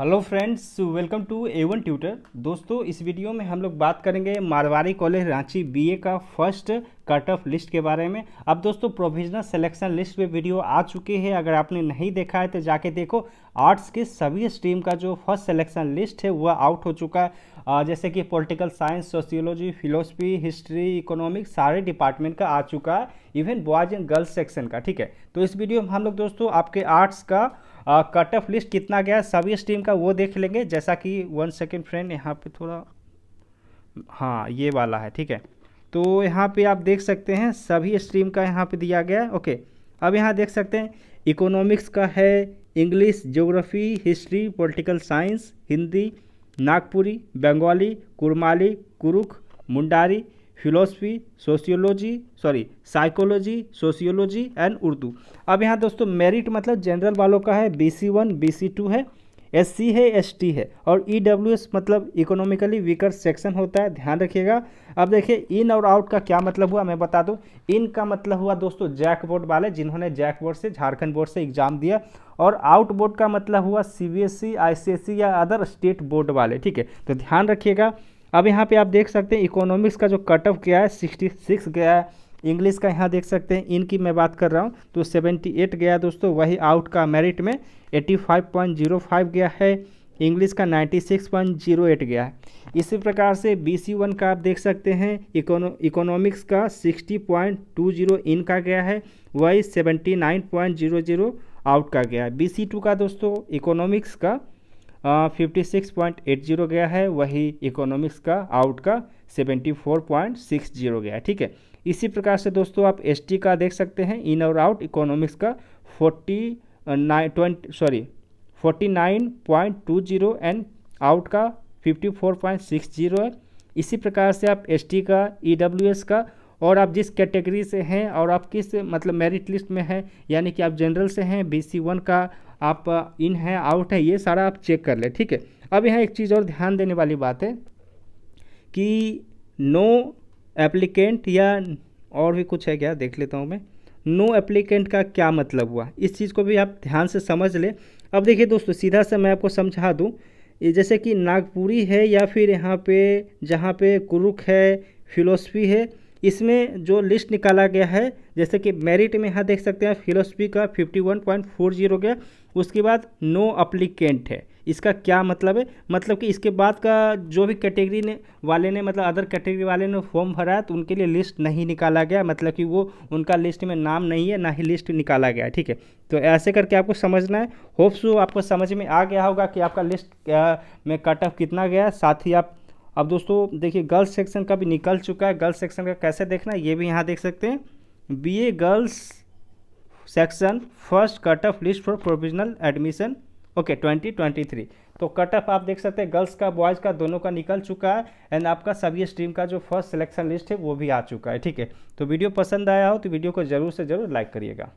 hello friends welcome to A one tutor दोस्तों इस वीडियो में हम लोग बात करेंगे मारवाड़ी कॉलेज रांची बीए का फर्स्ट कट ऑफ लिस्ट के बारे में अब दोस्तों प्रोविजनल सिलेक्शन लिस्ट पे वीडियो आ चुकी है अगर आपने नहीं देखा है तो जाके देखो आर्ट्स के सभी स्ट्रीम का जो फर्स्ट सिलेक्शन लिस्ट है वह आउट हो चुका है जैसे कि political science sociology philosophy history economics सारे डिपार्टमेंट का आ चुका है even boys and girls section का ठीक है तो इस वीडियो में हम लोग दोस्तों आपके आर्ट्स का कट ऑफ लिस्ट कितना गया सभी स्ट्रीम का वो देख लेंगे जैसा कि वन सेकेंड फ्रेंड यहाँ पे थोड़ा हाँ ये वाला है ठीक है तो यहाँ पे आप देख सकते हैं सभी स्ट्रीम का यहाँ पे दिया गया है ओके अब यहाँ देख सकते हैं इकोनॉमिक्स का है English geography history political science Hindi Nagpuri Bengali Kurmali Kurukh Mundari philosophy sociology sorry psychology sociology and Urdu अब यहाँ दोस्तों मेरिट मतलब जनरल वालों का है B C one B C two है एस सी है एस टी है और ई डब्ल्यू एस मतलब इकोनॉमिकली वीकर सेक्शन होता है ध्यान रखिएगा अब देखिए इन और आउट का क्या मतलब हुआ मैं बता दूँ इन का मतलब हुआ दोस्तों जैक बोर्ड वाले जिन्होंने जैक बोर्ड से झारखंड बोर्ड से एग्ज़ाम दिया और आउट बोर्ड का मतलब हुआ C B S C I C S C या अदर स्टेट बोर्ड वाले ठीक है तो ध्यान रखिएगा अब यहाँ पे आप देख सकते हैं इकोनॉमिक्स का जो कट ऑफ गया है सिक्सटी सिक्स गया है इंग्लिश का यहाँ देख सकते हैं इनकी मैं बात कर रहा हूँ तो सेवेंटी एट गया दोस्तों वही आउट का मेरिट में eighty five point zero five गया है इंग्लिश का ninety six point zero eight गया है इसी प्रकार से बी सी वन का आप देख सकते हैं इकोनो इकोनॉमिक्स का sixty point two zero in का गया है वही seventy nine point zero zero out का गया है बी सी टू का दोस्तों इकोनॉमिक्स का fifty six point eight zero गया है वही इकोनॉमिक्स का आउट का seventy four point six zero गया ठीक है इसी प्रकार से दोस्तों आप एस टी का देख सकते हैं इन और आउट इकोनॉमिक्स का forty nine twenty sorry forty nine point two zero and out का fifty four point six zero है इसी प्रकार से आप एस टी का ई डब्ल्यू एस का और आप जिस कैटेगरी से हैं और आप किस मतलब मेरिट लिस्ट में हैं यानी कि आप जनरल से हैं बी सी वन का आप इन हैं आउट हैं ये सारा आप चेक कर लें ठीक है अब यहाँ एक चीज़ और ध्यान देने वाली बात है कि नो एप्लीकेंट या और भी कुछ है क्या देख लेता हूँ मैं नो एप्लीकेंट का क्या मतलब हुआ इस चीज़ को भी आप ध्यान से समझ लें अब देखिए दोस्तों सीधा से मैं आपको समझा दूँ जैसे कि नागपुरी है या फिर यहाँ पे जहाँ पे कुरुक है फिलोसफी है इसमें जो लिस्ट निकाला गया है जैसे कि मेरिट में यहाँ देख सकते हैं फिलोसफी का 51.40 गया उसके बाद नो अप्लीकेंट है इसका क्या मतलब है मतलब कि इसके बाद का जो भी कैटेगरी ने वाले ने मतलब अदर कैटेगरी वाले ने फॉर्म भरा तो उनके लिए लिस्ट नहीं निकाला गया मतलब कि वो उनका लिस्ट में नाम नहीं है ना ही लिस्ट निकाला गया ठीक है तो ऐसे करके आपको समझना है होप्स आपको समझ में आ गया होगा कि आपका लिस्ट में कट ऑफ कितना गया साथ ही आप अब दोस्तों देखिए गर्ल्स सेक्शन का भी निकल चुका है गर्ल्स सेक्शन का कैसे देखना है ये भी यहाँ देख सकते हैं BA girls section first cut off list for provisional admission okay twenty twenty three तो कट ऑफ आप देख सकते हैं गर्ल्स का बॉयज़ का दोनों का निकल चुका है एंड आपका सभी स्ट्रीम का जो फर्स्ट सिलेक्शन लिस्ट है वो भी आ चुका है ठीक है तो वीडियो पसंद आया हो तो वीडियो को ज़रूर से ज़रूर लाइक करिएगा